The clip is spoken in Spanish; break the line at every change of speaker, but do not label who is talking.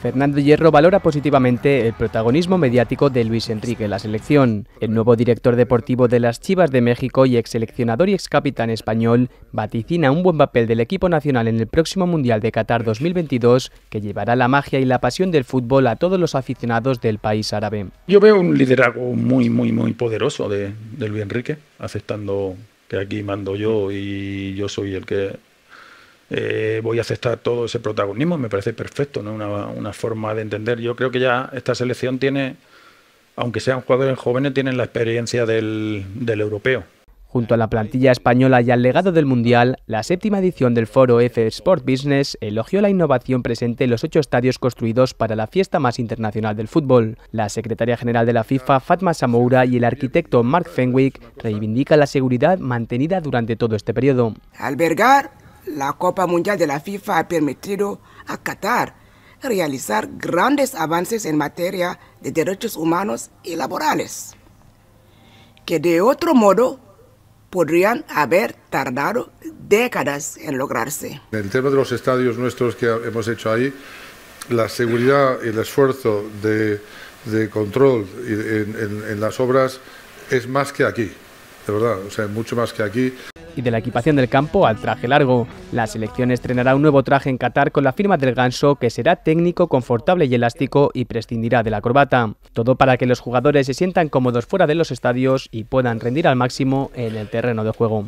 Fernando Hierro valora positivamente el protagonismo mediático de Luis Enrique en la selección. El nuevo director deportivo de las Chivas de México y ex seleccionador y ex capitán español vaticina un buen papel del equipo nacional en el próximo Mundial de Qatar 2022 que llevará la magia y la pasión del fútbol a todos los aficionados del país árabe.
Yo veo un liderazgo muy, muy, muy poderoso de, de Luis Enrique, aceptando que aquí mando yo y yo soy el que eh, voy a aceptar todo ese protagonismo, me parece perfecto, ¿no? Una, forma de entender. Yo creo que ya esta selección tiene, aunque sean jugadores jóvenes, tienen la experiencia del, del europeo.
Junto a la plantilla española y al legado del Mundial, la séptima edición del foro F Sport Business elogió la innovación presente en los ocho estadios construidos para la fiesta más internacional del fútbol. La secretaria general de la FIFA, Fatma Samoura, y el arquitecto Mark Fenwick reivindican la seguridad mantenida durante todo este periodo.
Albergar la Copa Mundial de la FIFA ha permitido a Qatar realizar grandes avances en materia de derechos humanos y laborales, que de otro modo podrían haber tardado décadas en lograrse.
En tema de los estadios nuestros que hemos hecho ahí, la seguridad y el esfuerzo de, control en, en las obras es más que aquí, de verdad,
o sea, mucho más que aquí y de la equipación del campo al traje largo. La selección estrenará un nuevo traje en Qatar con la firma del ganso que será técnico, confortable y elástico y prescindirá de la corbata. Todo para que los jugadores se sientan cómodos fuera de los estadios y puedan rendir al máximo en el terreno de juego.